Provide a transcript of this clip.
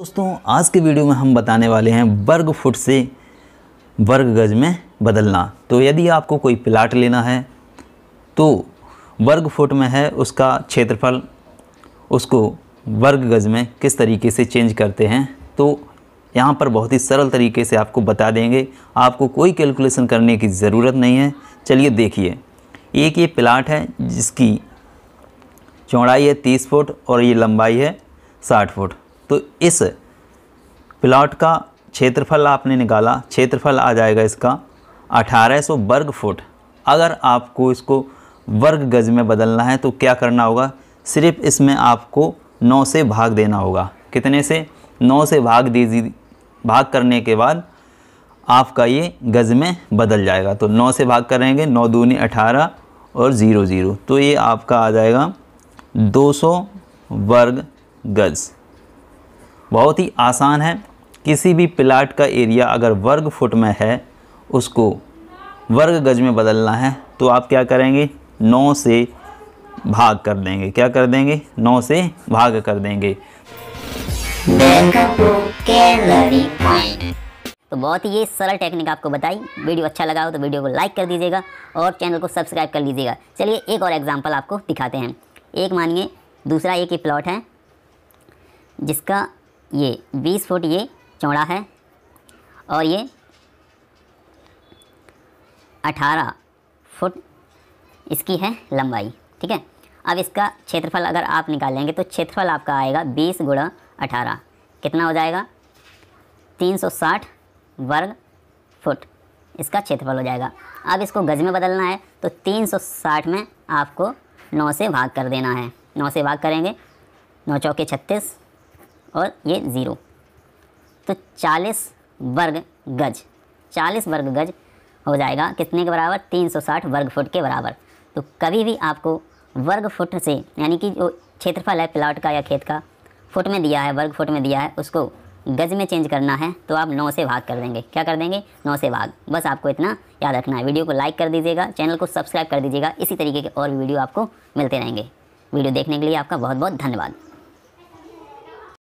दोस्तों आज के वीडियो में हम बताने वाले हैं वर्ग फुट से वर्ग गज में बदलना तो यदि आपको कोई प्लाट लेना है तो वर्ग फुट में है उसका क्षेत्रफल उसको वर्ग गज में किस तरीके से चेंज करते हैं तो यहाँ पर बहुत ही सरल तरीके से आपको बता देंगे आपको कोई कैलकुलेशन करने की ज़रूरत नहीं है चलिए देखिए एक ये प्लाट है जिसकी चौड़ाई है तीस फुट और ये लंबाई है साठ फुट तो इस प्लॉट का क्षेत्रफल आपने निकाला क्षेत्रफल आ जाएगा इसका 1800 वर्ग फुट अगर आपको इसको वर्ग गज में बदलना है तो क्या करना होगा सिर्फ इसमें आपको 9 से भाग देना होगा कितने से 9 से भाग दीजिए भाग करने के बाद आपका ये गज में बदल जाएगा तो 9 से भाग करेंगे नौ दूनी अठारह और ज़ीरो ज़ीरो तो ये आपका आ जाएगा 200 वर्ग गज़ बहुत ही आसान है किसी भी प्लाट का एरिया अगर वर्ग फुट में है उसको वर्ग गज में बदलना है तो आप क्या करेंगे नौ से भाग कर देंगे क्या कर देंगे नौ से भाग कर देंगे तो बहुत ही ये सरल टेक्निक आपको बताई वीडियो अच्छा लगा हो तो वीडियो को लाइक कर दीजिएगा और चैनल को सब्सक्राइब कर लीजिएगा चलिए एक और एग्जांपल आपको दिखाते हैं एक मानिए दूसरा एक ही प्लॉट है जिसका ये बीस फुट ये चौड़ा है और ये अठारह फुट इसकी है लंबाई ठीक है अब इसका क्षेत्रफल अगर आप निकालेंगे तो क्षेत्रफल आपका आएगा बीस गुणा अठारह कितना हो जाएगा तीन सौ साठ वर्ग फुट इसका क्षेत्रफल हो जाएगा अब इसको गज में बदलना है तो तीन सौ साठ में आपको नौ से भाग कर देना है नौ से भाग करेंगे नौ चौके छत्तीस और ये ज़ीरो तो चालीस वर्ग गज चालीस वर्ग गज हो जाएगा कितने के बराबर तीन सौ साठ वर्ग फुट के बराबर तो कभी भी आपको वर्ग फुट से यानी कि जो क्षेत्रफल है प्लाट का या खेत का फुट में दिया है वर्ग फुट में दिया है उसको गज में चेंज करना है तो आप नौ से भाग कर देंगे क्या कर देंगे नौ से भाग बस आपको इतना याद रखना है वीडियो को लाइक कर दीजिएगा चैनल को सब्सक्राइब कर दीजिएगा इसी तरीके के और वीडियो आपको मिलते रहेंगे वीडियो देखने के लिए आपका बहुत बहुत धन्यवाद